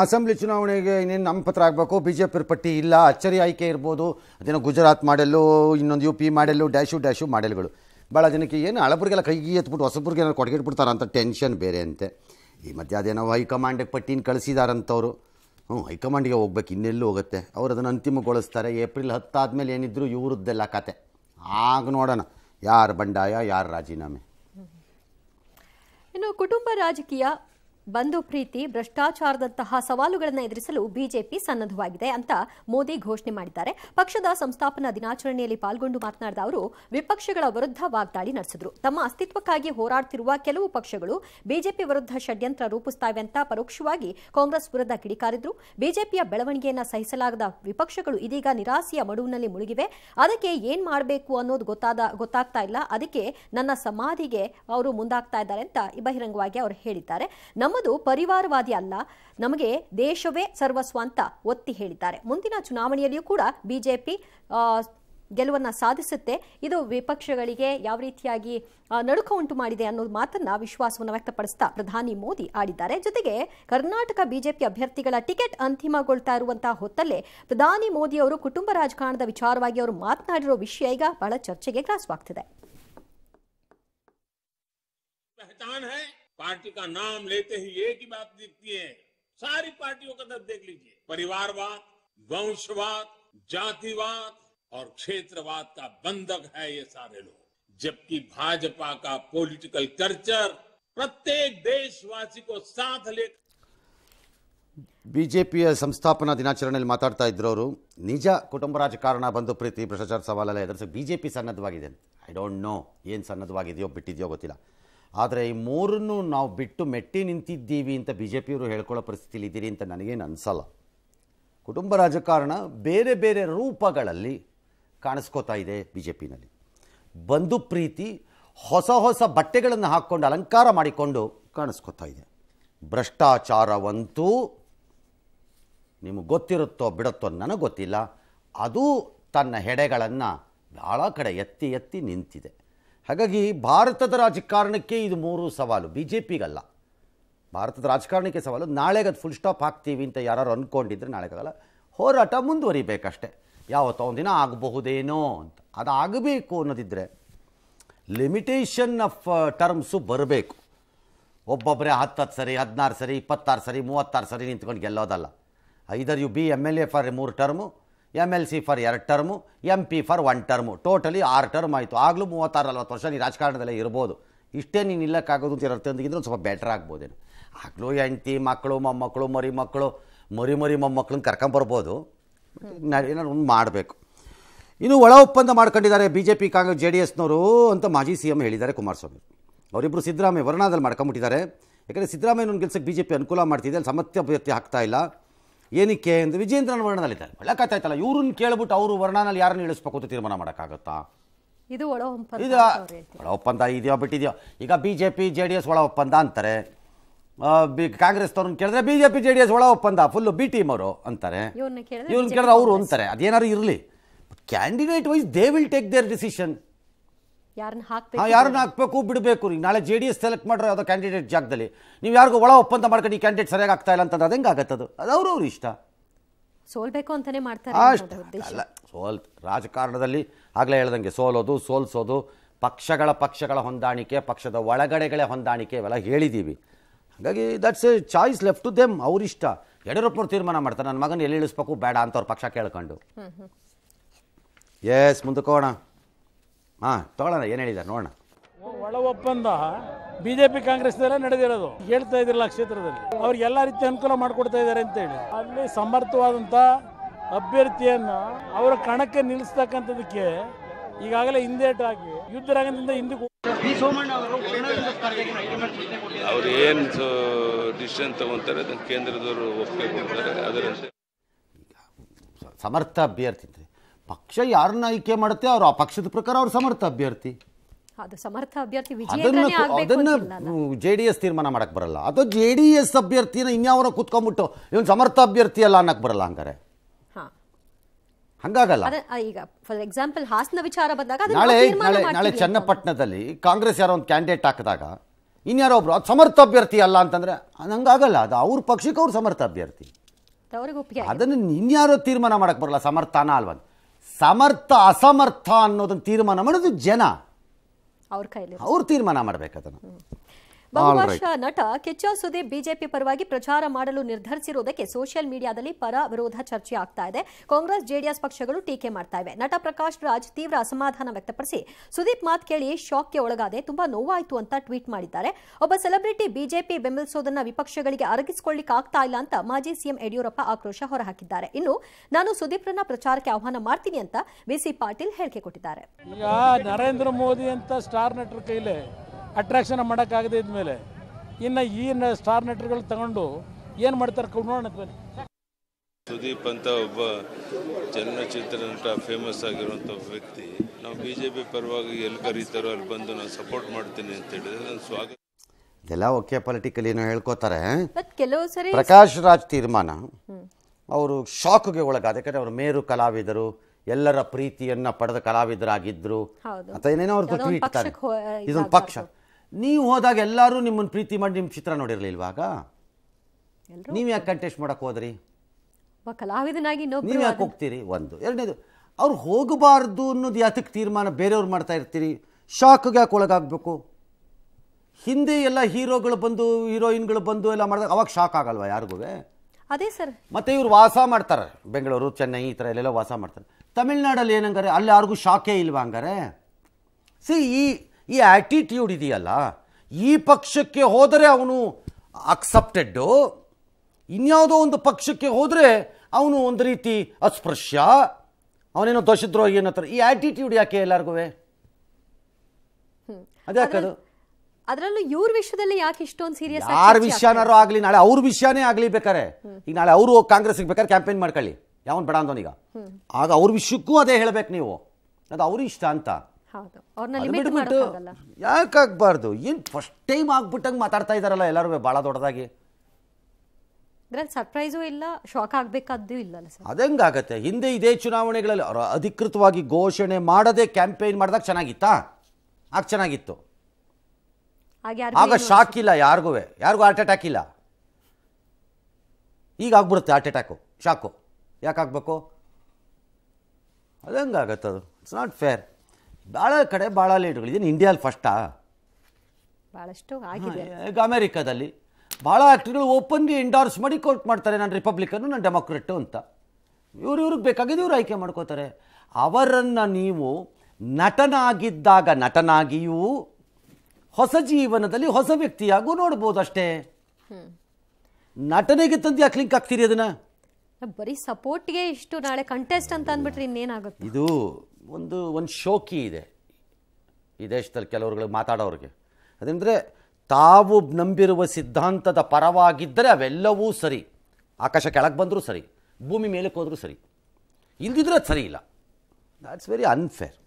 assembly ಚುನಾವಣೆಗೆ ಇನ್ನೇನು ನಮ್ಮ ಪತ್ರ ಆಗಬೇಕು ಬಿ ಜೆ ಪಿರ್ ಪಟ್ಟಿ ಇಲ್ಲ ಅಚ್ಚರಿ ಆಯ್ಕೆ ಇರ್ಬೋದು ಅದೇನೋ ಗುಜರಾತ್ ಮಾಡೆಲ್ಲು ಇನ್ನೊಂದು U P model dash dash ಮಾಡೆಲ್ಗಳು ಭಾಳ ಜನಕ್ಕೆ ಏನು ಅಳಬುರ್ಗೆಲ್ಲ ಕೈಗೆ ಎತ್ಬಿಟ್ಟು ಹೊಸಬ್ರಿಗೆ ಏನೋ ಕೊಡಗಿಟ್ಬಿಡ್ತಾರ ಅಂತ ಟೆನ್ಷನ್ ಬೇರೆ ಅಂತೆ ಈ ಮಧ್ಯೆ ಅದೇನೋ ಹೈಕಮಾಂಡಿಗೆ ಪಟ್ಟಿನ ಕಳಿಸಿದಾರಂಥವ್ರು ಹ್ಞೂ ಹೈಕಮಾಂಡಿಗೆ ಹೋಗ್ಬೇಕು ಇನ್ನೆಲ್ಲೂ ಹೋಗುತ್ತೆ ಅವ್ರು ಅದನ್ನು ಅಂತಿಮಗೊಳಿಸ್ತಾರೆ ಏಪ್ರಿಲ್ ಹತ್ತಾದಮೇಲೆ ಏನಿದ್ರು ಇವ್ರದ್ದೆಲ್ಲ ಕತೆ ಆಗ ನೋಡೋಣ ಯಾರು ಬಂಡಾಯ ಯಾರು ರಾಜೀನಾಮೆ ಇನ್ನು ಕುಟುಂಬ ರಾಜಕೀಯ ಬಂಧು ಪ್ರೀತಿ ಭ್ರಷ್ಟಾಚಾರದಂತಹ ಸವಾಲುಗಳನ್ನು ಎದುರಿಸಲು ಬಿಜೆಪಿ ಸನ್ನದ್ಧವಾಗಿದೆ ಅಂತ ಮೋದಿ ಘೋಷಣೆ ಮಾಡಿದ್ದಾರೆ ಪಕ್ಷದ ಸಂಸ್ಥಾಪನಾ ದಿನಾಚರಣೆಯಲ್ಲಿ ಪಾಲ್ಗೊಂಡು ಮಾತನಾಡಿದ ಅವರು ವಿಪಕ್ಷಗಳ ವಿರುದ್ಧ ವಾಗ್ದಾಳಿ ನಡೆಸಿದರು ತಮ್ಮ ಅಸ್ತಿತ್ವಕ್ಕಾಗಿ ಹೋರಾಡುತ್ತಿರುವ ಕೆಲವು ಪಕ್ಷಗಳು ಬಿಜೆಪಿ ವಿರುದ್ಧ ಷಡ್ಯಂತ್ರ ರೂಪಿಸುತ್ತವೆ ಅಂತ ಪರೋಕ್ಷವಾಗಿ ಕಾಂಗ್ರೆಸ್ ವಿರುದ್ಧ ಕಿಡಿಕಾರಿದ್ರು ಬಿಜೆಪಿಯ ಬೆಳವಣಿಗೆಯನ್ನು ಸಹಿಸಲಾಗದ ವಿಪಕ್ಷಗಳು ಇದೀಗ ನಿರಾಸೆಯ ಮಡುವಿನಲ್ಲಿ ಮುಳುಗಿವೆ ಅದಕ್ಕೆ ಏನ್ ಮಾಡಬೇಕು ಅನ್ನೋದು ಗೊತ್ತಾದ ಗೊತ್ತಾಗ್ತಾ ಇಲ್ಲ ಅದಕ್ಕೆ ನನ್ನ ಸಮಾಧಿಗೆ ಅವರು ಮುಂದಾಗ್ತಾ ಇದ್ದಾರೆ ಅಂತ ಬಹಿರಂಗವಾಗಿ ಅವರು ಹೇಳಿದ್ದಾರೆ ನಮ್ಮ ನಮ್ಮದು ಪರಿವಾರವಾದಿ ಅಲ್ಲ ನಮಗೆ ದೇಶವೇ ಸರ್ವಸ್ವ ಅಂತ ಒತ್ತಿ ಹೇಳಿದ್ದಾರೆ ಮುಂದಿನ ಚುನಾವಣೆಯಲ್ಲಿಯೂ ಕೂಡ ಬಿಜೆಪಿ ಗೆಲುವನ್ನು ಸಾಧಿಸುತ್ತೆ ಇದು ವಿಪಕ್ಷಗಳಿಗೆ ಯಾವ ರೀತಿಯಾಗಿ ನಡುಕ ಉಂಟು ಮಾಡಿದೆ ಅನ್ನೋ ಮಾತನ್ನ ವಿಶ್ವಾಸವನ್ನು ವ್ಯಕ್ತಪಡಿಸ್ತಾ ಪ್ರಧಾನಿ ಮೋದಿ ಆಡಿದ್ದಾರೆ ಜೊತೆಗೆ ಕರ್ನಾಟಕ ಬಿಜೆಪಿ ಅಭ್ಯರ್ಥಿಗಳ ಟಿಕೆಟ್ ಅಂತಿಮಗೊಳ್ತಾ ಇರುವಂತಹ ಹೊತ್ತಲ್ಲೇ ಪ್ರಧಾನಿ ಮೋದಿ ಅವರು ಕುಟುಂಬ ರಾಜಕಾರಣದ ವಿಚಾರವಾಗಿ ಅವರು ಮಾತನಾಡಿರೋ ವಿಷಯ ಈಗ ಬಹಳ ಚರ್ಚೆಗೆ ಗ್ರಾಸವಾಗ್ತಿದೆ पार्टी का नाम लेते ही एक ही बात दिखती है सारी पार्टियों का तरफ देख लीजिए परिवारवाद वंशवाद जातिवाद और क्षेत्रवाद का बंधक है ये सारे लोग जबकि भाजपा का पॉलिटिकल कल्चर प्रत्येक देशवासी को साथ ले बीजेपी संस्थापना दिनाचरण निज ಇದ್ರವರು ನಿಜ ಕುಟುಂಬ ರಾಜಕಾರಣ ಬಂದು ಪ್ರೀತಿ ಭ್ರಷ್ಟಾಚಾರ ಸವಾಲೆಲ್ಲ ಎದುರಿಸಿ ಬಿ ಜೆ ಪಿ ಸನ್ನದ್ಧವಾಗಿದೆ ಆದರೆ ಈ ಮೂರನ್ನು ನಾವು ಬಿಟ್ಟು ಮೆಟ್ಟಿ ನಿಂತಿದ್ದೀವಿ ಅಂತ ಬಿ ಜೆ ಪಿಯವರು ಹೇಳ್ಕೊಳ್ಳೋ ಪರಿಸ್ಥಿತಿಲಿ ಇದ್ದೀರಿ ಅಂತ ನನಗೇನು ಅನಿಸಲ್ಲ ಕುಟುಂಬ ರಾಜಕಾರಣ ಬೇರೆ ಬೇರೆ ರೂಪಗಳಲ್ಲಿ ಕಾಣಿಸ್ಕೋತಾ ಇದೆ ಬಿ ಜೆ ಪಿನಲ್ಲಿ ಬಂಧು ಪ್ರೀತಿ ಹೊಸ ಹೊಸ ಬಟ್ಟೆಗಳನ್ನು ಹಾಕ್ಕೊಂಡು ಅಲಂಕಾರ ಮಾಡಿಕೊಂಡು ಕಾಣಿಸ್ಕೋತಾ ಇದೆ ಭ್ರಷ್ಟಾಚಾರವಂತೂ ನಿಮಗೆ ಗೊತ್ತಿರುತ್ತೋ ಬಿಡುತ್ತೋ ನನಗೆ ಗೊತ್ತಿಲ್ಲ ಅದು ತನ್ನ ಹೆಡೆಗಳನ್ನು ಭಾಳ ಕಡೆ ಎತ್ತಿ ಎತ್ತಿ ನಿಂತಿದೆ ಹಾಗಾಗಿ ಭಾರತದ ರಾಜಕಾರಣಕ್ಕೆ ಇದು ಮೂರು ಸವಾಲು ಬಿ ಜೆ ಪಿಗಲ್ಲ ಭಾರತದ ರಾಜಕಾರಣಕ್ಕೆ ಸವಾಲು ನಾಳೆಗೆ ಅದು ಫುಲ್ ಸ್ಟಾಪ್ ಹಾಕ್ತೀವಿ ಅಂತ ಯಾರು ಅಂದ್ಕೊಂಡಿದ್ರೆ ನಾಳೆಗಾಗಲ್ಲ ಹೋರಾಟ ಮುಂದುವರಿಬೇಕಷ್ಟೆ ಯಾವತ್ತೋ ಒಂದಿನ ಆಗಬಹುದೇನೋ ಅಂತ ಅದು ಆಗಬೇಕು ಅನ್ನೋದಿದ್ದರೆ ಲಿಮಿಟೇಷನ್ ಆಫ್ ಟರ್ಮ್ಸು uh, ಬರಬೇಕು ಒಬ್ಬೊಬ್ಬರೇ ಹತ್ತು ಹತ್ತು ಸರಿ ಹದಿನಾರು ಸರಿ ಇಪ್ಪತ್ತಾರು ಸರಿ ಮೂವತ್ತಾರು ಸರಿ ನಿಂತ್ಕೊಂಡು ಗೆಲ್ಲೋದಲ್ಲ either you be M L A for ಮೂರು term M L C for ಎರಡು term M P for one term totally ಆರು ಟರ್ಮ್ ಆಯಿತು ಆಗಲೂ ಮೂವತ್ತಾರು ನಲ್ವತ್ತು ವರ್ಷ ನೀನು ರಾಜಕಾರಣದಲ್ಲೇ ಇರ್ಬೋದು ಇಷ್ಟೇ ನೀನು ಇಲ್ಲಕ್ಕಾಗೋದು ಅಂತ ಇರತ್ತೆ ಒಂದು ಸ್ವಲ್ಪ ಬೆಟ್ರ್ ಆಗ್ಬೋದೇನು ಆಗಲೂ ಹೆಂಡ್ತಿ ಮಕ್ಕಳು ಮೊಮ್ಮಕ್ಕಳು ಮರಿ ಮಕ್ಕಳು ಮರಿ ಮರಿ ಮೊಮ್ಮಕ್ಕಳನ್ನ ಕರ್ಕೊಂಬರ್ಬೋದು ಏನಾದ್ರು ಒಂದು ಮಾಡಬೇಕು ಇನ್ನು ಒಳ ಒಪ್ಪಂದ ಮಾಡ್ಕೊಂಡಿದ್ದಾರೆ B J P Congress J D ಎಸ್ನವರು ಅಂತ ಮಾಜಿ ಸಿ ಎಂ ಹೇಳಿದ್ದಾರೆ ಕುಮಾರಸ್ವಾಮಿ ಅವರಿಬ್ಬರು ಸಿದ್ದರಾಮಯ್ಯ ವರ್ಣಾದಲ್ಲಿ ಮಾಡ್ಕೊಂಬಿಟ್ಟಿದ್ದಾರೆ ಯಾಕಂದರೆ ಒಂದು ಕೆಲಸಕ್ಕೆ ಬಿ ಜೆ ಪಿ ಅನುಕೂಲ ಮಾಡ್ತಿದೆ ಅಲ್ಲಿ ಸಮತ್ಯ ಅಭ್ಯರ್ಥಿ ಆಗ್ತಾ ಇಲ್ಲ ಏನಕ್ಕೆ ಅಂದರೆ ವಿಜೇಂದ್ರನ ವರ್ಣದಲ್ಲಿ ಒಳ್ಳೆ ಆಯ್ತಲ್ಲ ಇವ್ರನ್ನ ಕೇಳ್ಬಿಟ್ಟು ಅವರು ವರ್ಣನಲ್ಲಿ ಯಾರನ್ನು ಇಳಿಸ್ಬೇಕು ಅಂತ ತೀರ್ಮಾನ ಮಾಡೋಕ್ಕಾಗುತ್ತಾ ಇದು ಒಳ ಒಪ್ಪಂದ ಇದು ಒಳ ಒಪ್ಪಂದ ಇದೆಯೋ ಬಿಟ್ಟಿದೆಯೋ ಈಗ B J P J D S ಒಳ ಒಪ್ಪಂದ ಅಂತಾರೆ ಬಿ ಕಾಂಗ್ರೆಸ್ ಕೇಳಿದ್ರೆ B J P J D S ಒಳ ಒಪ್ಪಂದ ಫುಲ್ಲು ಬಿ ಟೀಮ್ ಅವರು ಅಂತಾರೆ ಇವ್ರನ್ನ ಕೇಳಿದ್ರೆ ಅವರು ಅಂತಾರೆ ಅದೇನಾದ್ರು ಇರಲಿ candidate wise they will take their decision ಯಾರನ್ನ ಹಾಕಬೇಕು ಬಿಡಬೇಕು ನೀವು ನಾಳೆ ಜೆ ಡಿ ಎಸ್ ಸೆಲೆಕ್ಟ್ ಮಾಡ್ರೆ ಯಾವುದೋ ಕ್ಯಾಂಡಿಡೇಟ್ ಜಾಗದಲ್ಲಿ ನೀವು ಯಾರಿಗೂ ಒಳ ಒಪ್ಪಂದ ಮಾಡ್ಕೊಂಡು ಈ ಕ್ಯಾಂಡಿಡೇಟ್ ಸರಿಯಾಗಿ ಆಗ್ತಾ ಇಲ್ಲ ಅಂತಂದ್ರೆ ಅದಂಗೆ ಆಗತ್ತೆ ಅದು ಅವ್ರವ್ರ ಇಷ್ಟ ಸೋಲ್ಬೇಕು ಅಂತಾನೆ ಮಾಡ್ತಾರೆ ಅಲ್ಲ ಸೋಲ್ ರಾಜಕಾರಣದಲ್ಲಿ ಆಗಲೇ ಹೇಳ್ದಂಗೆ ಸೋಲೋದು ಸೋಲ್ಸೋದು ಪಕ್ಷಗಳ ಪಕ್ಷಗಳ ಹೊಂದಾಣಿಕೆ ಪಕ್ಷದ ಒಳಗಡೆಗಳ ಹೊಂದಾಣಿಕೆ ಇವೆಲ್ಲ ಹೇಳಿದ್ದೀವಿ ಹಾಗಾಗಿ that's a choice left to them ಅವ್ರಿಷ್ಟ ಯಡಿಯೂರಪ್ಪನವ್ರು ತೀರ್ಮಾನ ಮಾಡ್ತಾರೆ ನನ್ನ ಮಗನ ಎಲ್ಲಿ ಇಳಿಸ್ಬೇಕು ಬೇಡ ಅಂತ ಅವ್ರ ಪಕ್ಷ ಕೇಳ್ಕೊಂಡು ಎಸ್ ಮುಂದಕ್ಕೋಣ ಹಾಂ ತಗೊಳ್ಳೋಣ ಏನು ಹೇಳಿದ್ದಾರೆ ನೋಡೋಣ ಒಳ ಒಪ್ಪಂದ ಬಿಜೆಪಿ ಕಾಂಗ್ರೆಸ್ ನಡೆದಿರೋದು ಹೇಳ್ತಾ ಇದ್ರಲ್ಲ ಕ್ಷೇತ್ರದಲ್ಲಿ ಅವ್ರಿಗೆ ಎಲ್ಲ ರೀತಿ ಅನುಕೂಲ ಮಾಡಿಕೊಡ್ತಾ ಇದ್ದಾರೆ ಹೇಳಿ ಅಲ್ಲಿ ಸಮರ್ಥವಾದಂಥ ಅಭ್ಯರ್ಥಿಯನ್ನ ಅವರ ಕಣಕ್ಕೆ ನಿಲ್ಲಿಸ್ತಕ್ಕಂಥದಕ್ಕೆ ಈಗಾಗಲೇ ಹಿಂದೇಟಾಗಿ ಯುದ್ಧರಂಗದಿಂದ ಹಿಂದಕ್ಕೆ ಅವ್ರು ಏನು ಡಿಸಿಷನ್ ತಗೊಂತಾರೆ ಅದನ್ನು ಕೇಂದ್ರದವರು ಒಪ್ಪಿಗೆ ಕೊಡ್ತಾರೆ ಅದರ ಸಮರ್ಥ ಅಭ್ಯರ್ಥಿ ಪಕ್ಷ ಯಾರನ್ನ ಆಯ್ಕೆ ಮಾಡುತ್ತೆ ಅವರು ಆ ಪಕ್ಷದ ಪ್ರಕಾರ ಅವರು ಸಮರ್ಥ ಅಭ್ಯರ್ಥಿ ಅದನ್ನ ಅದನ್ನ ಜೆ ಡಿ ಎಸ್ ತೀರ್ಮಾನ ಮಾಡಕ್ ಬರಲ್ಲ ಅಥವಾ ಜೆ ಡಿ ಎಸ್ ಅಭ್ಯರ್ಥಿನ ಇನ್ಯಾವರ ಕುತ್ಕೊಂಡ್ಬಿಟ್ಟು ಇವನ್ ಸಮರ್ಥ ಅಭ್ಯರ್ಥಿ ಅಲ್ಲ ಅನ್ನಕ್ ಬರಲ್ಲ ಹಂಗಾರೆ ಹಂಗಾಗಲ್ಲ ಈಗ ಫಾರ್ ಎಕ್ಸಾಂಪಲ್ ಹಾಸನ ವಿಚಾರ ಬಂದಾಗ ನಾಳೆ ನಾಳೆ ಚನ್ನಪಟ್ಟಣದಲ್ಲಿ ಕಾಂಗ್ರೆಸ್ ಯಾರೋ ಒಂದು ಕ್ಯಾಂಡಿಡೇಟ್ ಹಾಕಿದಾಗ ಇನ್ಯಾರೋ ಒಬ್ರು ಅದು ಸಮರ್ಥ ಅಭ್ಯರ್ಥಿ ಅಲ್ಲ ಅಂತಂದ್ರೆ ಹಂಗಾಗಲ್ಲ ಅದು ಅವ್ರ ಪಕ್ಷಕ್ಕೆ ಅವ್ರು ಸಮರ್ಥ ಅಭ್ಯರ್ಥಿ ಅದನ್ನು ಇನ್ಯಾರೋ ತೀರ್ಮಾನ ಮಾಡಕ್ ಬರಲ್ಲ ಸಮರ್ಥನ ಅಲ್ವಾ ಸಮರ್ಥ ಅಸಮರ್ಥ ಅನ್ನೋದನ್ನ ತೀರ್ಮಾನ ಮಾಡೋದು ಜನ ಅವ್ರ ಕೈಲಿ ಅವ್ರು ತೀರ್ಮಾನ ಮಾಡ್ಬೇಕು ಬಹುಭಾಷಾ ನಟ ಕಿಚ್ಚ ಸುದೀಪ್ ಬಿಜೆಪಿ ಪರವಾಗಿ ಪ್ರಚಾರ ಮಾಡಲು ನಿರ್ಧರಿಸಿರುವುದಕ್ಕೆ ಸೋಷಿಯಲ್ ಮೀಡಿಯಾದಲ್ಲಿ ಪರ ವಿರೋಧ ಚರ್ಚೆ ಆಗ್ತಾ ಇದೆ ಕಾಂಗ್ರೆಸ್ ಜೆಡಿಎಸ್ ಪಕ್ಷಗಳು ಟೀಕೆ ಮಾಡ್ತಾ ಇವೆ ನಟ ಪ್ರಕಾಶ್ ರಾಜ್ ತೀವ್ರ ಅಸಮಾಧಾನ ವ್ಯಕ್ತಪಡಿಸಿ ಸುದೀಪ್ ಮಾತ್ ಕೇಳಿ ಶಾಕ್ಗೆ ಒಳಗಾದೆ ತುಂಬಾ ನೋವಾಯಿತು ಅಂತ ಟ್ವೀಟ್ ಮಾಡಿದ್ದಾರೆ ಒಬ್ಬ ಸೆಲೆಬ್ರಿಟಿ ಬಿಜೆಪಿ ಬೆಂಬಲಿಸೋದನ್ನ ವಿಪಕ್ಷಗಳಿಗೆ ಅರಗಿಸಿಕೊಳ್ಳಿಕ್ಕೆ ಆಗ್ತಾ ಇಲ್ಲ ಅಂತ ಮಾಜಿ ಸಿಎಂ ಯಡಿಯೂರಪ್ಪ ಆಕ್ರೋಶ ಹೊರಹಾಕಿದ್ದಾರೆ ಇನ್ನು ನಾನು ಸುದೀಪ್ರನ್ನ ಪ್ರಚಾರಕ್ಕೆ ಆಹ್ವಾನ ಮಾಡ್ತೀನಿ ಅಂತ ಬಿಸಿ ಪಾಟೀಲ್ ಹೇಳಿಕೆ ಕೊಟ್ಟಿದ್ದಾರೆ ನರೇಂದ್ರ ಮೋದಿ ಅಂತ ಸ್ಟಾರ್ ನಟರ ಕೈಲೇ ಅಟ್ರಾಕ್ಷನ್ ಮಾಡೋಕ್ಕಾಗದೇ ಇದ್ಮೇಲೆ ಇನ್ನು ಈ ಸ್ಟಾರ್ ನಟರುಗಳು ತಗೊಂಡು ಏನು ಮಾಡ್ತಾರೆ ನೋಡೋಣ ಮೇಲೆ ಸುದೀಪ್ ಅಂತ ಒಬ್ಬ ಚಲನಚಿತ್ರ ನಟ ಫೇಮಸ್ ಆಗಿರುವಂಥ ಒಬ್ಬ ವ್ಯಕ್ತಿ ನಾವು ಬಿ ಜೆ ಪಿ ಪರವಾಗಿ ಎಲ್ಲಿ ಕರೀತಾರೋ ಅಲ್ಲಿ ಬಂದು ನಾನು ಸಪೋರ್ಟ್ ಮಾಡ್ತೀನಿ ಅಂತ ಹೇಳಿದ್ರೆ ನಾನು ಸ್ವಾಗತ ಇದೆಲ್ಲ ಓಕೆ ಪೊಲಿಟಿಕಲ್ ಏನೋ ಹೇಳ್ಕೋತಾರೆ ಕೆಲವು ಸರಿ ಪ್ರಕಾಶ್ ರಾಜ್ ತೀರ್ಮಾನ ಅವರು ಶಾಕ್ಗೆ ಒಳಗಾದ ಅದಕ್ಕೆ ಅವರು ಮೇರು ಕಲಾವಿದರು ಎಲ್ಲರ ಪ್ರೀತಿಯನ್ನ ಪಡೆದ ಕಲಾವಿದರಾಗಿದ್ರು ಅಂತ ಏನೇನೋ ಅವ್ರದ್ದು ಟ್ವೀಟ್ ಇದೊಂದು ಪಕ್ಷ ನೀವು ಹೋದಾಗ ಎಲ್ಲರೂ ನಿಮ್ಮನ್ನು ಪ್ರೀತಿ ಮಾಡಿ ನಿಮ್ಮ ಚಿತ್ರ ಇವಾಗ ನೀವು ಯಾಕೆ ಕಂಟೆಸ್ಟ್ ಮಾಡೋಕ್ಕೆ ಹೋದ್ರಿ ಕಲಾವಿದನಾಗಿ ನೀವು ಯಾಕೆ ಹೋಗ್ತೀರಿ ಒಂದು ಎರಡನೇದು ಅವ್ರು ಹೋಗಬಾರ್ದು ಅನ್ನೋದು ಯಾತಕ್ಕೆ ತೀರ್ಮಾನ ಬೇರೆಯವ್ರು ಮಾಡ್ತಾ ಇರ್ತೀರಿ ಶಾಕ್ಗೆ ಯಾಕೆ ಒಳಗಾಗಬೇಕು ಹಿಂದೆ ಎಲ್ಲ ಹೀರೋಗಳು ಬಂದು ಹೀರೋಯಿನ್ಗಳು ಬಂದು ಎಲ್ಲ ಮಾಡಿದಾಗ ಅವಾಗ ಶಾಕ್ ಆಗಲ್ವಾ ಯಾರಿಗೂ ಅದೇ ಸರ್ ಮತ್ತೆ ಇವ್ರು ವಾಸ ಮಾಡ್ತಾರೆ ಬೆಂಗಳೂರು ಚೆನ್ನೈ ಈ ಥರ ಎಲ್ಲೆಲ್ಲ ವಾಸ ಮಾಡ್ತಾರೆ ತಮಿಳ್ನಾಡಲ್ಲಿ ಏನಂಗಾರೆ ಅಲ್ಲಿ ಯಾರಿಗೂ ಶಾಕೇ ಇಲ್ವಾ ಹಂಗಾರೆ ಸಿ ಈ ಈ ಆ್ಯಟಿಟ್ಯೂಡ್ ಇದೆಯಲ್ಲ ಈ ಪಕ್ಷಕ್ಕೆ ಹೋದರೆ ಅವನು ಅಕ್ಸೆಪ್ಟೆಡ್ಡು ಇನ್ಯಾವುದೋ ಒಂದು ಪಕ್ಷಕ್ಕೆ ಹೋದರೆ ಅವನು ಒಂದು ರೀತಿ ಅಸ್ಪೃಶ್ಯ ಅವನೇನೋ ದೋಷದ್ರೋಹಿ ಏನೋ ಈ ಆ್ಯಟಿಟ್ಯೂಡ್ ಯಾಕೆ ಎಲ್ಲರಿಗೂ ಅದ್ಯಾಕದು ಅದರಲ್ಲೂ ಇವ್ರ ವಿಷಯದಲ್ಲಿ ಯಾಕೆ ಇಷ್ಟೊಂದು ಸೀರಿಯಸ್ ಯಾರ ವಿಷಯನಾರು ಆಗಲಿ ನಾಳೆ ಅವ್ರ ವಿಷಯನೇ ಆಗಲಿ ಬೇಕಾರೆ ಈಗ ನಾಳೆ ಅವರು ಕಾಂಗ್ರೆಸ್ ಬೇಕಾದ್ರೆ ಕ್ಯಾಂಪೇನ್ ಮಾಡ್ಕೊಳ್ಳಿ ಯಾವನ್ ಬೇಡ ಅಂದವನೀಗ ಆಗ ಅವ್ರ ವಿಷಯಕ್ಕೂ ಅದೇ ಹೇಳಬೇಕು ನೀವು ಅದು ಅವ್ರ ಇಷ್ಟ ಅಂತ ಯಾಕಾಗಬಾರ್ದು ಯಾಕೆ ಆಗಬಾರ್ದು ಏನು ಫಸ್ಟ್ ಟೈಮ್ ಆಗ್ಬಿಟ್ಟಂಗೆ ಮಾತಾಡ್ತಾ ಇದ್ದಾರಲ್ಲ ಎಲ್ಲರೂ ಭಾಳ ದೊಡ್ಡದಾಗಿ ಸರ್ಪ್ರೈಸು ಇಲ್ಲ ಶಾಕ್ ಆಗಬೇಕಾದ್ದು ಇಲ್ಲ ಅದಂಗಾಗತ್ತೆ ಹಿಂದೆ ಇದೇ ಚುನಾವಣೆಗಳಲ್ಲಿ ಅಧಿಕೃತವಾಗಿ ಘೋಷಣೆ ಮಾಡದೆ ಕ್ಯಾಂಪೇನ್ ಮಾಡಿದಾಗ ಚೆನ್ನಾಗಿತ್ತಾ ಆಗ ಚೆನ್ನಾಗಿತ್ತು ಆಗ ಶಾಕ್ ಇಲ್ಲ ಯಾರಿಗೂ ಯಾರಿಗೂ ಹಾರ್ಟ್ ಅಟ್ಯಾಕ್ ಇಲ್ಲ ಈಗ ಆಗ್ಬಿಡುತ್ತೆ ಹಾರ್ಟ್ ಅಟ್ಯಾಕು ಶಾಕು ಆಗುತ್ತೆ ಅದಂಗಾಗತ್ತದು ಇಟ್ಸ್ ನಾಟ್ ಫೇರ್ ಭಾಳ ಕಡೆ ಭಾಳ ಲೀಡ್ಗಳು ಇದೇನು ಇಂಡಿಯಾದಲ್ಲಿ ಫಸ್ಟಾ ಭಾಳಷ್ಟು ಆಗಿದೆ ಅಮೆರಿಕಾದಲ್ಲಿ ಭಾಳ ಆ್ಯಕ್ಟ್ರಿಗಳು ಓಪನ್ಲಿ ಎಂಡೋರ್ಸ್ ಮಾಡಿ ಕೋರ್ಟ್ ಮಾಡ್ತಾರೆ ನಾನು ರಿಪಬ್ಲಿಕನ್ನು ನಾನು ಡೆಮೊಕ್ರೆಟು ಅಂತ ಇವರು ಇವ್ರಿಗೆ ಬೇಕಾಗಿದ್ದು ಇವ್ರು ಆಯ್ಕೆ ಮಾಡ್ಕೋತಾರೆ ಅವರನ್ನು ನೀವು ನಟನಾಗಿದ್ದಾಗ ನಟನಾಗಿಯೂ ಹೊಸ ಜೀವನದಲ್ಲಿ ಹೊಸ ವ್ಯಕ್ತಿಯಾಗೂ ನೋಡ್ಬೋದು ಅಷ್ಟೇ ನಟನೆಗೆ ತಂದು ಯಾಕೆ ಲಿಂಕ್ ಆಗ್ತೀರಿ ಅದನ್ನ ಬರೀ ಸಪೋರ್ಟ್ಗೆ ಇಷ್ಟು ನಾಳೆ ಕಂಟೆಸ್ಟ್ ಅಂತ ಅಂದ್ಬಿಟ್ರೆ ಇನ್ನೇನಾಗುತ್ತೆ ಇದು ಒಂದು ಒಂದು ಶೋಕಿ ಇದೆ ಈ ದೇಶದಲ್ಲಿ ಕೆಲವ್ರುಗಳು ಮಾತಾಡೋರಿಗೆ ಅದಂದರೆ ತಾವು ನಂಬಿರುವ ಸಿದ್ಧಾಂತದ ಪರವಾಗಿದ್ದರೆ ಅವೆಲ್ಲವೂ ಸರಿ ಆಕಾಶ ಕೆಳಗೆ ಬಂದರೂ ಸರಿ ಭೂಮಿ ಮೇಲಕ್ಕೆ ಹೋದರೂ ಸರಿ ಇಲ್ದಿದ್ರೆ ಅದು ಸರಿ ಇಲ್ಲ ದಾಟ್ಸ್ ವೆರಿ ಅನ್ಫೇರ್